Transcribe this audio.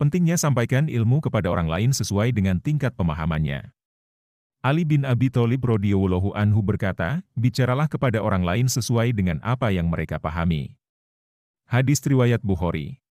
Pentingnya sampaikan ilmu kepada orang lain sesuai dengan tingkat pemahamannya. Ali bin Abi Thalib radhiyallahu anhu berkata, "Bicaralah kepada orang lain sesuai dengan apa yang mereka pahami." Hadis riwayat Bukhari.